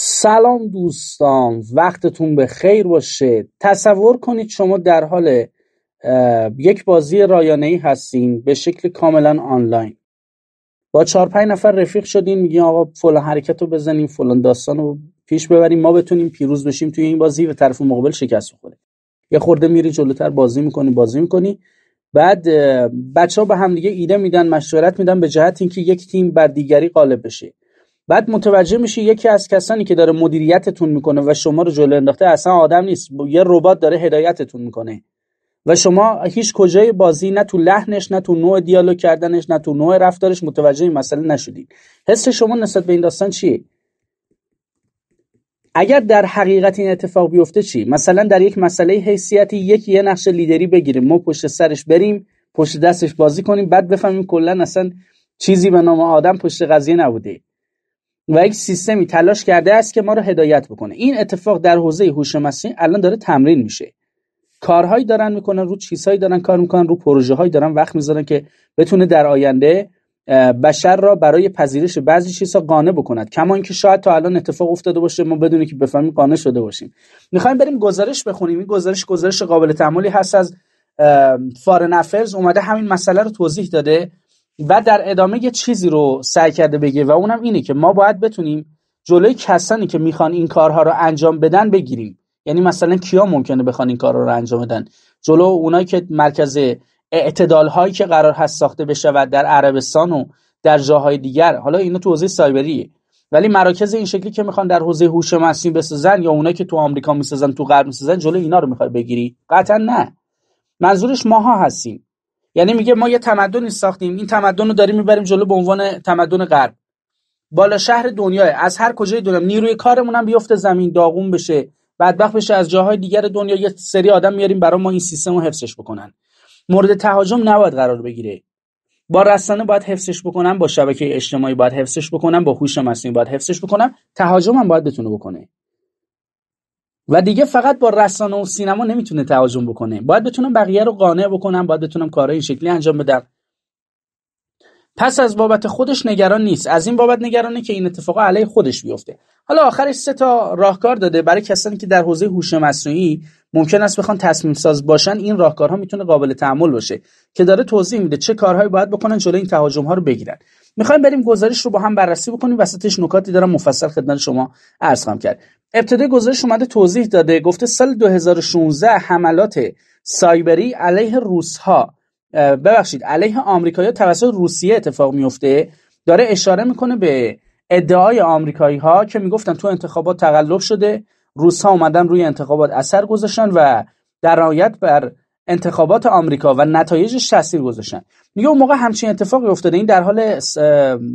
سلام دوستان وقتتون به خیر باشه تصور کنید شما در حال یک بازی رایانه ای هستین به شکل کاملا آنلاین با چهار پنج نفر رفیق شدین میگین آقا فلان حرکت رو بزنیم فلان داستان رو پیش ببریم ما بتونیم پیروز بشیم توی این بازی و طرف مقابل شکست بخوره یه خورده میری جلوتر بازی میکنی بازی میکنی بعد بچه ها به همدیگه ایده میدن مشورت میدن به جهت اینکه یک تیم بر دیگری غالب بشه بعد متوجه میشی یکی از کسانی که داره مدیریتتون میکنه و شما رو جلو انداخته اصلا آدم نیست یه ربات داره هدایتتون میکنه و شما هیچ کجای بازی نه تو لحنش نه تو نوع دیالوگ کردنش نه تو نوع رفتارش متوجه این مسئله نشدید حس شما نسبت به این داستان چیه اگر در حقیقت این اتفاق بیفته چی مثلا در یک مسئله حیثیتی یکی یه نقش لیدری بگیریم ما پشت سرش بریم پشت دستش بازی کنیم بعد بفهمیم کلا اصلا چیزی به نام آدم پشت قضیه نبوده و یک سیستمی تلاش کرده است که ما رو هدایت بکنه این اتفاق در حوزه هوش مصنوعی الان داره تمرین میشه کارهایی دارن میکنن رو چیزهایی دارن کار میکنن رو پروژه هایی دارن وقت میذارن که بتونه در آینده بشر را برای پذیرش بعضی چیزها قانع بکند کما اینکه شاید تا الان اتفاق افتاده باشه ما بدونی که بفهمیم قانع شده باشیم میخوایم بریم گزارش بخونیم این گزارش گزارش قابل تعملی هست از فارن افرز اومده همین مسئله رو توضیح داده و در ادامه یه چیزی رو سعی کرده بگه و اونم اینه که ما باید بتونیم جلوی کسانی که میخوان این کارها رو انجام بدن بگیریم یعنی مثلا کیا ممکنه بخوان این کارها رو انجام بدن جلو اونایی که مرکز اعتدال هایی که قرار هست ساخته بشود در عربستان و در جاهای دیگر حالا اینا تو حوزه سایبریه ولی مراکز این شکلی که میخوان در حوزه هوش مصنوعی بسازن یا اونایی که تو آمریکا میسازن تو غرب میسازن جلو اینا رو میخوای بگیری قطعا نه منظورش ماها هستیم یعنی میگه ما یه تمدنی ساختیم این تمدن رو داریم میبریم جلو به عنوان تمدن غرب بالا شهر دنیا از هر کجای دنیا نیروی کارمون هم بیفته زمین داغون بشه بدبخت بشه از جاهای دیگر دنیا یه سری آدم میاریم برای ما این سیستم رو حفظش بکنن مورد تهاجم نباید قرار بگیره با رسانه باید حفظش بکنم با شبکه اجتماعی باید حفظش بکنم با هوش مصنوعی باید حفظش بکنم تهاجم هم باید بتونه بکنه و دیگه فقط با رسانه و سینما نمیتونه تهاجم بکنه باید بتونم بقیه رو قانع بکنم باید بتونم کارهای شکلی انجام بدم پس از بابت خودش نگران نیست از این بابت نگرانه که این اتفاق علیه خودش بیفته حالا آخرش سه تا راهکار داده برای کسانی که در حوزه هوش مصنوعی ممکن است بخوان تصمیم ساز باشن این راهکارها میتونه قابل تحمل باشه که داره توضیح میده چه کارهایی باید بکنن جلوی این تهاجم ها رو بگیرن میخوایم بریم گزارش رو با هم بررسی بکنیم وسطش نکاتی دارم مفصل خدمت شما عرض کرد ابتدای گزارش اومده توضیح داده گفته سال 2016 حملات سایبری علیه روسها ببخشید علیه آمریکایی‌ها توسط روسیه اتفاق میفته داره اشاره میکنه به ادعای آمریکایی ها که میگفتن تو انتخابات تقلب شده روس ها اومدن روی انتخابات اثر گذاشتن و در نهایت بر انتخابات آمریکا و نتایجش تاثیر گذاشتن میگه اون موقع همچین اتفاقی افتاده این در حال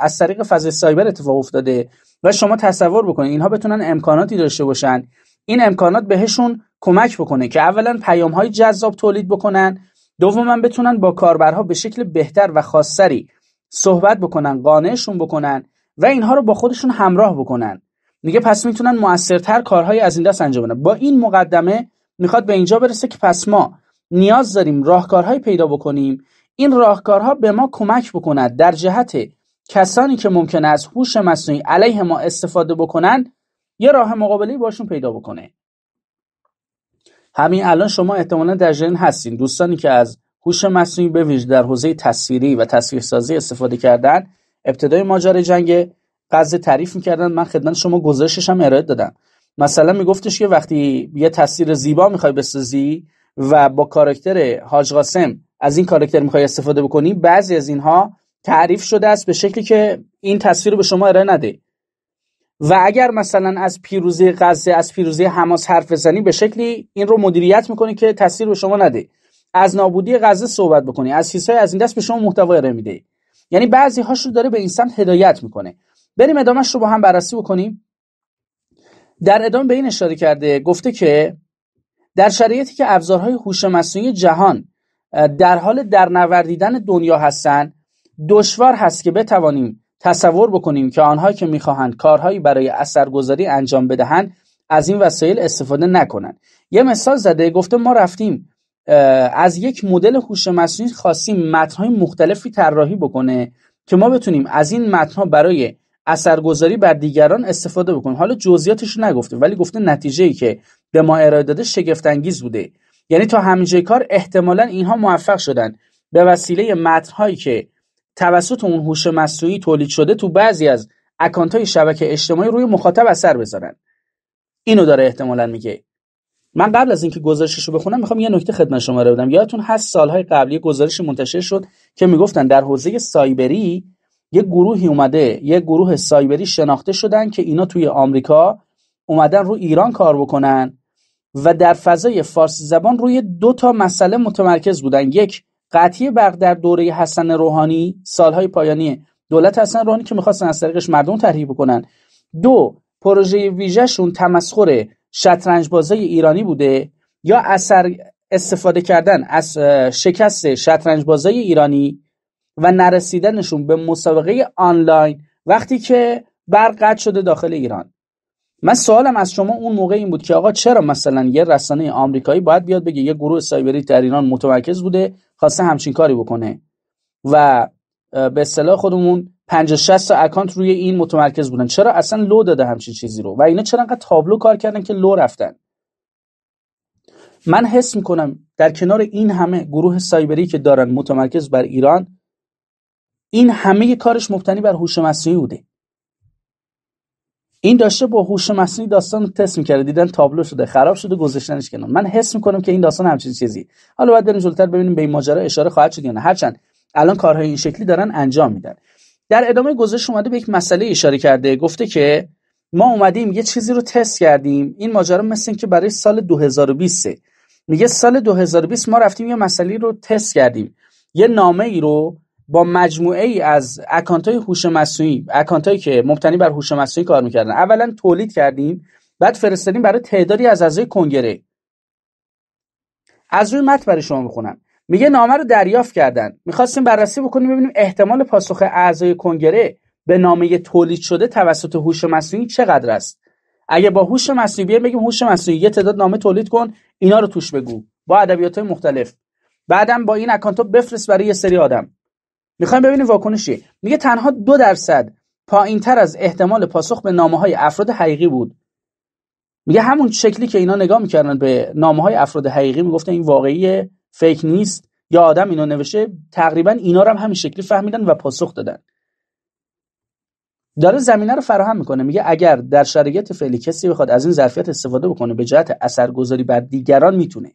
از طریق فاز سایبر اتفاق افتاده و شما تصور بکنید اینها بتونن امکاناتی داشته باشن این امکانات بهشون کمک بکنه که اولا پیام های جذاب تولید بکنن دوما بتونن با کاربرها به شکل بهتر و خاصتری صحبت بکنن قانعشون بکنن و اینها رو با خودشون همراه بکنن میگه پس میتونن موثرتر کارهای از این دست انجام بدن با این مقدمه میخواد به اینجا برسه که پس ما نیاز داریم راهکارهایی پیدا بکنیم این راهکارها به ما کمک بکند در جهت کسانی که ممکن است هوش مصنوعی علیه ما استفاده بکنند یه راه مقابله باشون پیدا بکنه همین الان شما احتمالا در جریان هستین دوستانی که از هوش مصنوعی به ویژه در حوزه تصویری و تصویرسازی استفاده کردن ابتدای ماجرای جنگ غزه تعریف میکردن من خدمت شما گزارشش هم ارائه دادم مثلا میگفتش که وقتی یه تصویر زیبا میخوای بسازی و با کاراکتر حاج قاسم از این کاراکتر میخوای استفاده بکنی بعضی از اینها تعریف شده است به شکلی که این تصویر رو به شما ارائه نده و اگر مثلا از پیروزی غزه از پیروزی حماس حرف بزنی به شکلی این رو مدیریت میکنی که تصویر به شما نده از نابودی غزه صحبت بکنی از چیزهای از این دست به شما محتوا ارائه میده یعنی بعضی هاش رو داره به این سمت هدایت میکنه بریم ادامش رو با هم بررسی بکنیم در ادامه به این اشاره کرده گفته که در شرایطی که ابزارهای هوش مصنوعی جهان در حال درنوردیدن دنیا هستند دشوار هست که بتوانیم تصور بکنیم که آنها که میخواهند کارهایی برای اثرگذاری انجام بدهند از این وسایل استفاده نکنند یه مثال زده گفته ما رفتیم از یک مدل هوش مصنوعی خاصی متنهای مختلفی طراحی بکنه که ما بتونیم از این متنها برای اثرگذاری بر دیگران استفاده بکن حالا جزئیاتش نگفته ولی گفته نتیجه ای که به ما ارائه داده شگفت بوده یعنی تا همینجای کار احتمالا اینها موفق شدن به وسیله متنهایی که توسط اون هوش مصنوعی تولید شده تو بعضی از اکانت های شبکه اجتماعی روی مخاطب اثر بذارن اینو داره احتمالا میگه من قبل از اینکه گزارشش رو بخونم میخوام یه نکته خدمت شما رو بدم یادتون هست سالهای قبلی گزارش منتشر شد که میگفتن در حوزه سایبری یک گروهی اومده یک گروه سایبری شناخته شدن که اینا توی آمریکا اومدن رو ایران کار بکنن و در فضای فارسی زبان روی دو تا مسئله متمرکز بودن یک قطعی برق در دوره حسن روحانی سالهای پایانی دولت حسن روحانی که میخواستن از طریقش مردم تحریب بکنن دو پروژه ویژهشون تمسخر شطرنج بازای ایرانی بوده یا اثر استفاده کردن از شکست شطرنج ایرانی و نرسیدنشون به مسابقه آنلاین وقتی که برق شده داخل ایران من سوالم از شما اون موقع این بود که آقا چرا مثلا یه رسانه آمریکایی باید بیاد بگه یه گروه سایبری در ایران متمرکز بوده خواسته همچین کاری بکنه و به اصطلاح خودمون 50 60 اکانت روی این متمرکز بودن چرا اصلا لو داده همچین چیزی رو و اینا چرا انقدر تابلو کار کردن که لو رفتن من حس میکنم در کنار این همه گروه سایبری که دارن متمرکز بر ایران این همه کارش مبتنی بر هوش مصنوعی بوده این داشته با هوش مصنوعی داستان تست میکرده دیدن تابلو شده خراب شده گذاشتنش کردن من حس میکنم که این داستان همچین چیزی حالا بعد بریم جلوتر ببینیم به این ماجرا اشاره خواهد شد یا نه هرچند الان کارهای این شکلی دارن انجام میدن در ادامه گزارش اومده به یک مسئله اشاره کرده گفته که ما اومدیم یه چیزی رو تست کردیم این ماجرا مثل این که برای سال 2020 میگه سال 2020 ما رفتیم یه مسئله رو تست کردیم یه نامه ای رو با مجموعه ای از اکانت های هوش مصنوعی اکانت هایی که مبتنی بر هوش مصنوعی کار میکردن اولا تولید کردیم بعد فرستادیم برای تعدادی از اعضای کنگره از روی متن برای شما میخونم میگه نامه رو دریافت کردن میخواستیم بررسی بکنیم ببینیم احتمال پاسخ اعضای کنگره به نامه تولید شده توسط هوش مصنوعی چقدر است اگه با هوش مصنوعی بیایم بگیم هوش مصنوعی یه تعداد نامه تولید کن اینا رو توش بگو با ادبیات مختلف بعدم با این اکانتو بفرست برای یه سری آدم میخوایم ببینیم واکنشی میگه تنها دو درصد پایین تر از احتمال پاسخ به نامه های افراد حقیقی بود میگه همون شکلی که اینا نگاه میکردن به نامه های افراد حقیقی میگفتن این واقعی فیک نیست یا آدم اینو نوشه تقریبا اینا رو هم همین شکلی فهمیدن و پاسخ دادن داره زمینه رو فراهم میکنه میگه اگر در شرایط فعلی کسی بخواد از این ظرفیت استفاده بکنه به جهت اثرگذاری بر دیگران میتونه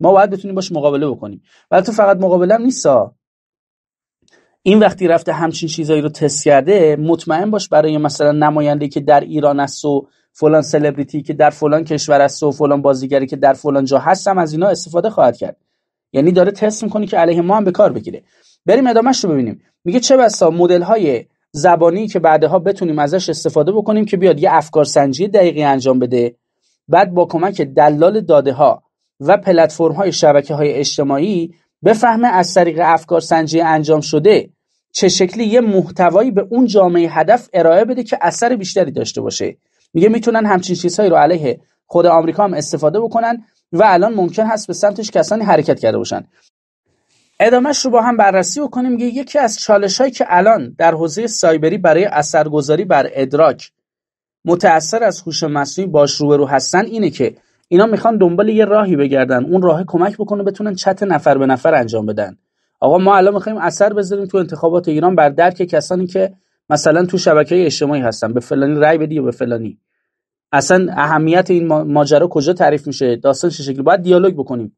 ما باید بتونیم باش مقابله بکنیم ولی تو فقط مقابله نیستا این وقتی رفته همچین چیزایی رو تست کرده مطمئن باش برای مثلا نماینده که در ایران است و فلان سلبریتی که در فلان کشور است و فلان بازیگری که در فلان جا هستم از اینا استفاده خواهد کرد یعنی داره تست میکنه که علیه ما هم به کار بگیره بریم ادامهش رو ببینیم میگه چه بسا مدل های زبانی که بعدها بتونیم ازش استفاده بکنیم که بیاد یه افکار سنجی دقیقی انجام بده بعد با کمک دلال داده ها و پلتفرم های شبکه های اجتماعی بفهمه از طریق افکار سنجی انجام شده چه شکلی یه محتوایی به اون جامعه هدف ارائه بده که اثر بیشتری داشته باشه میگه میتونن همچین چیزهایی رو علیه خود آمریکا هم استفاده بکنن و الان ممکن هست به سمتش کسانی حرکت کرده باشن ادامهش رو با هم بررسی بکنیم میگه یکی از چالش هایی که الان در حوزه سایبری برای اثرگذاری بر ادراک متأثر از هوش مصنوعی باش روبرو هستن اینه که اینا میخوان دنبال یه راهی بگردن اون راه کمک بکنه بتونن چت نفر به نفر انجام بدن آقا ما الان میخوایم اثر بذاریم تو انتخابات ایران بر درک کسانی که مثلا تو شبکه اجتماعی هستن به فلانی رای بدی یا به فلانی اصلا اهمیت این ماجرا کجا تعریف میشه داستان چه شکلی باید دیالوگ بکنیم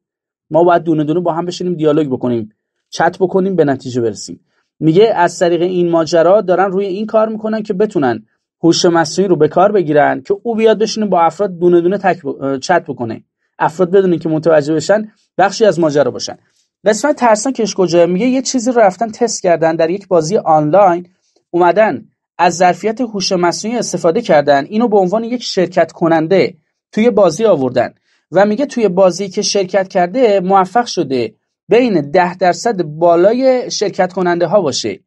ما باید دونه دونه با هم بشینیم دیالوگ بکنیم چت بکنیم به نتیجه برسیم میگه از طریق این ماجرا دارن روی این کار میکنن که بتونن هوش مصنوعی رو به کار بگیرن که او بیاد بشینه با افراد دونه دونه تک چت بکنه افراد بدونن که متوجه بشن بخشی از ماجرا باشن قسمت کش کجا میگه یه چیزی رو رفتن تست کردن در یک بازی آنلاین اومدن از ظرفیت هوش مصنوعی استفاده کردن اینو به عنوان یک شرکت کننده توی بازی آوردن و میگه توی بازی که شرکت کرده موفق شده بین ده درصد بالای شرکت کننده ها باشه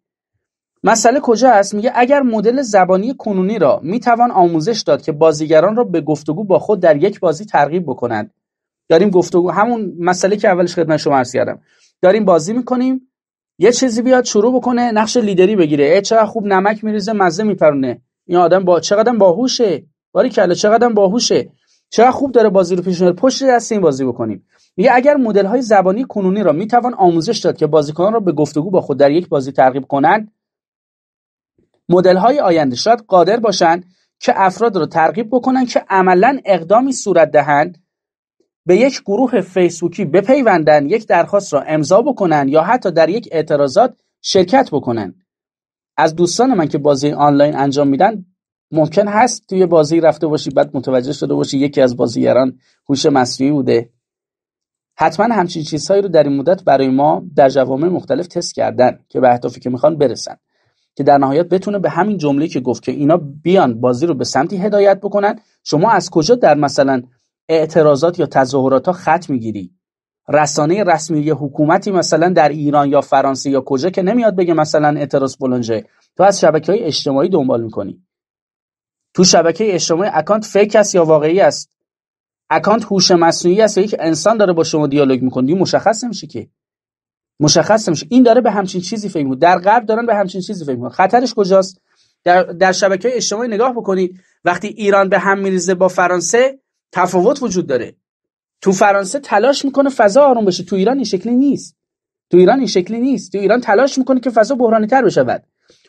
مسئله کجا است میگه اگر مدل زبانی کنونی را میتوان آموزش داد که بازیگران را به گفتگو با خود در یک بازی ترغیب بکنند داریم گفتگو همون مسئله که اولش خدمت شما عرض کردم داریم بازی میکنیم یه چیزی بیاد شروع بکنه نقش لیدری بگیره ای چقدر خوب نمک میریزه مزه میپرونه این آدم با چقدر باهوشه باری کلا چقدر باهوشه چقدر خوب داره بازی رو پیش پشت دست این بازی بکنیم میگه اگر مدل های زبانی کنونی را میتوان آموزش داد که بازیکنان را به گفتگو با خود در یک بازی ترغیب کنند مدل‌های آینده شاید قادر باشند که افراد رو ترغیب بکنن که عملا اقدامی صورت دهند به یک گروه فیسبوکی بپیوندن یک درخواست را امضا بکنن یا حتی در یک اعتراضات شرکت بکنن از دوستان من که بازی آنلاین انجام میدن ممکن هست توی بازی رفته باشی بعد متوجه شده باشی یکی از بازیگران هوش مصنوعی بوده حتما همچین چیزهایی رو در این مدت برای ما در جوامع مختلف تست کردن که به اهدافی که میخوان برسن که در نهایت بتونه به همین جمله که گفت که اینا بیان بازی رو به سمتی هدایت بکنن شما از کجا در مثلا اعتراضات یا تظاهرات ها خط میگیری رسانه رسمی یا حکومتی مثلا در ایران یا فرانسه یا کجا که نمیاد بگه مثلا اعتراض بلونجه تو از شبکه های اجتماعی دنبال میکنی تو شبکه اجتماعی اکانت فیک است یا واقعی است اکانت هوش مصنوعی است یا یک انسان داره با شما دیالوگ میکنه مشخص نمیشه که مشخص میشه این داره به همچین چیزی فکر میکنه در غرب دارن به همچین چیزی فکر میکنن خطرش کجاست در, در شبکه های اجتماعی نگاه بکنید وقتی ایران به هم میریزه با فرانسه تفاوت وجود داره تو فرانسه تلاش میکنه فضا آروم بشه تو ایران این شکلی نیست تو ایران این شکلی نیست تو ایران تلاش میکنه که فضا بحرانی تر بشود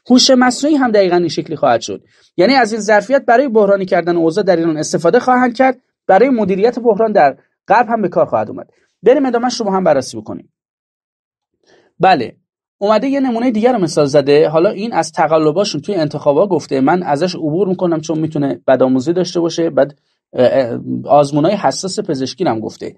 هوش مصنوعی هم دقیقا این شکلی خواهد شد یعنی از این ظرفیت برای بحرانی کردن اوضاع در ایران استفاده خواهند کرد برای مدیریت بحران در غرب هم به کار خواهد اومد بریم ادامهش رو با هم بررسی بکنیم بله اومده یه نمونه دیگر رو مثال زده حالا این از تقلباشون توی انتخابا گفته من ازش عبور میکنم چون میتونه بدآموزی داشته باشه بعد آزمونای حساس پزشکی هم گفته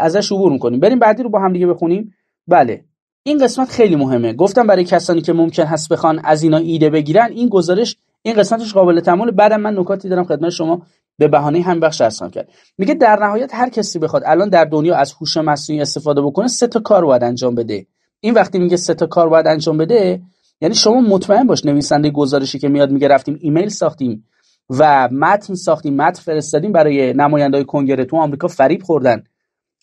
ازش عبور میکنیم بریم بعدی رو با هم دیگه بخونیم بله این قسمت خیلی مهمه گفتم برای کسانی که ممکن هست بخوان از اینا ایده بگیرن این گزارش این قسمتش قابل تمام بعد من نکاتی دارم خدمت شما به بهانه هم بخش ارسال کرد میگه در نهایت هر کسی بخواد الان در دنیا از هوش مصنوعی استفاده بکنه سه تا کار باید انجام بده این وقتی میگه سه تا کار باید انجام بده یعنی شما مطمئن باش نویسنده گزارشی که میاد میگه رفتیم ایمیل ساختیم و متن ساختیم متن فرستادیم برای نمایندای کنگره تو آمریکا فریب خوردن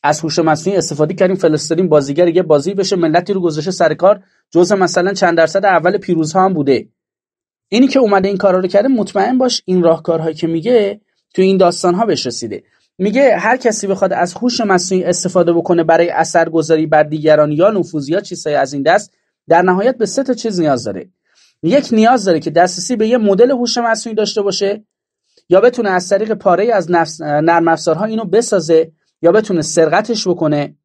از هوش مصنوعی استفاده کردیم فلسطین بازیگر یه بازی بشه ملتی رو گذاشته سر کار جزء مثلا چند درصد اول ها هم بوده اینی که اومده این کارا رو کرده مطمئن باش این راهکارهایی که میگه تو این داستان ها بهش رسیده میگه هر کسی بخواد از هوش مصنوعی استفاده بکنه برای اثرگذاری بر دیگران یا نفوذ یا چیزهای از این دست در نهایت به سه تا چیز نیاز داره یک نیاز داره که دسترسی به یه مدل هوش مصنوعی داشته باشه یا بتونه از طریق پاره از نفس نرم افزارها اینو بسازه یا بتونه سرقتش بکنه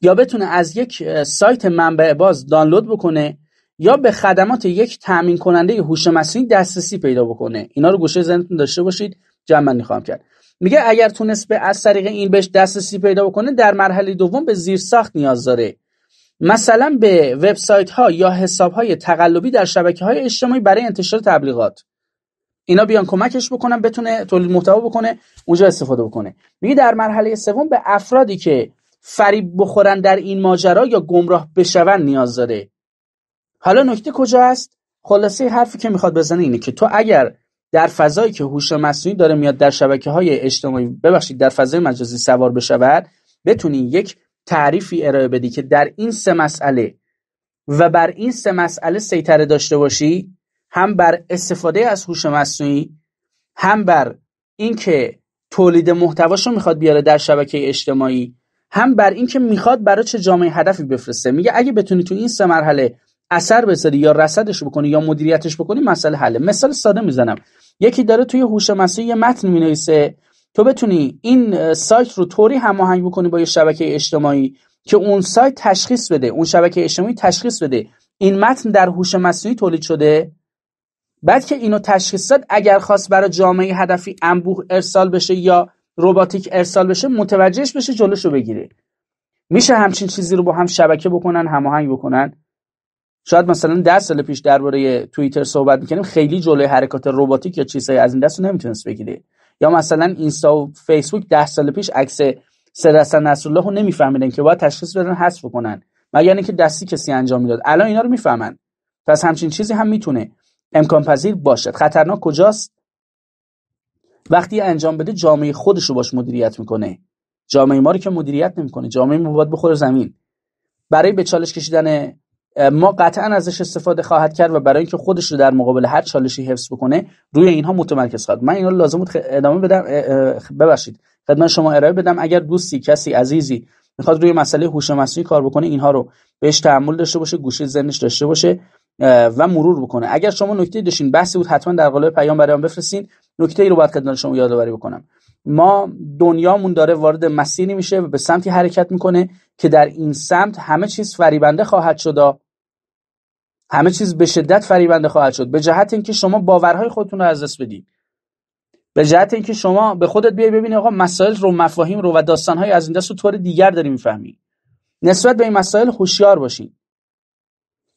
یا بتونه از یک سایت منبع باز دانلود بکنه یا به خدمات یک تامین کننده هوش مصنوعی دسترسی پیدا بکنه اینا رو گوشه ذهنتون داشته باشید جمع خواهم کرد میگه اگر تونست به از طریق این بهش دسترسی پیدا بکنه در مرحله دوم به زیر ساخت نیاز داره مثلا به وبسایت ها یا حساب های تقلبی در شبکه های اجتماعی برای انتشار تبلیغات اینا بیان کمکش بکنن بتونه تولید محتوا بکنه اونجا استفاده بکنه میگه در مرحله سوم به افرادی که فریب بخورن در این ماجرا یا گمراه بشون نیاز داره حالا نکته کجا است خلاصه حرفی که میخواد بزنه اینه که تو اگر در فضایی که هوش مصنوعی داره میاد در های اجتماعی ببخشید در فضای مجازی سوار بشود بتونی یک تعریفی ارائه بدی که در این سه مسئله و بر این سه مسئله سیطره داشته باشی هم بر استفاده از هوش مصنوعی هم بر اینکه تولید محتواش رو میخواد بیاره در شبکه اجتماعی هم بر اینکه میخواد برای چه جامعه هدفی بفرسته میگه اگه بتونی تو این سه مرحله اثر بذاری یا رصدش بکنی یا مدیریتش بکنی مسئله حله مثال ساده میزنم یکی داره توی هوش مصنوعی یه متن مینویسه تو بتونی این سایت رو طوری هماهنگ بکنی با یه شبکه اجتماعی که اون سایت تشخیص بده اون شبکه اجتماعی تشخیص بده این متن در هوش مصنوعی تولید شده بعد که اینو تشخیص داد اگر خواست برای جامعه هدفی انبوه ارسال بشه یا روباتیک ارسال بشه متوجهش بشه جلوشو بگیره میشه همچین چیزی رو با هم شبکه بکنن هماهنگ بکنن شاید مثلا 10 سال پیش درباره توییتر صحبت میکنیم خیلی جلوی حرکات رباتیک یا چیزهای از این دست رو نمیتونست بگیره یا مثلا اینستا و فیسبوک 10 سال پیش عکس سر حسن نصرالله رو نمیفهمیدن که باید تشخیص بدن حذف کنن مگر یعنی اینکه دستی کسی انجام میداد الان اینا رو میفهمن پس همچین چیزی هم میتونه امکان پذیر باشد خطرناک کجاست وقتی انجام بده جامعه خودش رو باش مدیریت میکنه جامعه ما رو که مدیریت نمیکنه جامعه ما باید بخوره زمین برای به چالش کشیدن ما قطعا ازش استفاده خواهد کرد و برای اینکه خودش رو در مقابل هر چالشی حفظ بکنه روی اینها متمرکز خواهد من اینو لازم بود ادامه بدم ببخشید خدمت شما ارائه بدم اگر دوستی کسی عزیزی میخواد روی مسئله هوش مصنوعی کار بکنه اینها رو بهش تحمل داشته باشه گوشه ذهنش داشته باشه و مرور بکنه اگر شما نکته داشتین بحثی بود حتما در قالب پیام برام بفرستین نکته ای رو باید خدمت شما یادآوری بکنم ما دنیامون داره وارد مسیری میشه و به سمتی حرکت میکنه که در این سمت همه چیز فریبنده خواهد شد همه چیز به شدت فریبنده خواهد شد به جهت اینکه شما باورهای خودتون رو از دست بدید به جهت اینکه شما به خودت بیای ببینی آقا مسائل رو مفاهیم رو و داستانهای از این دست رو طور دیگر داری میفهمی نسبت به این مسائل هوشیار باشین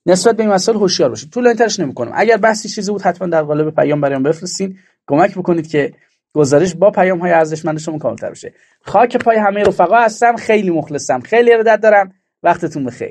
نسبت به این مسائل هوشیار باشین طول انترش نمیکنم اگر بحثی چیزی بود حتما در قالب پیام برام بفرستین کمک بکنید که گزارش با پیام های ارزشمند شما کاملتر بشه خاک پای همه رفقا هستم خیلی مخلصم خیلی ارادت دارم وقتتون بخیر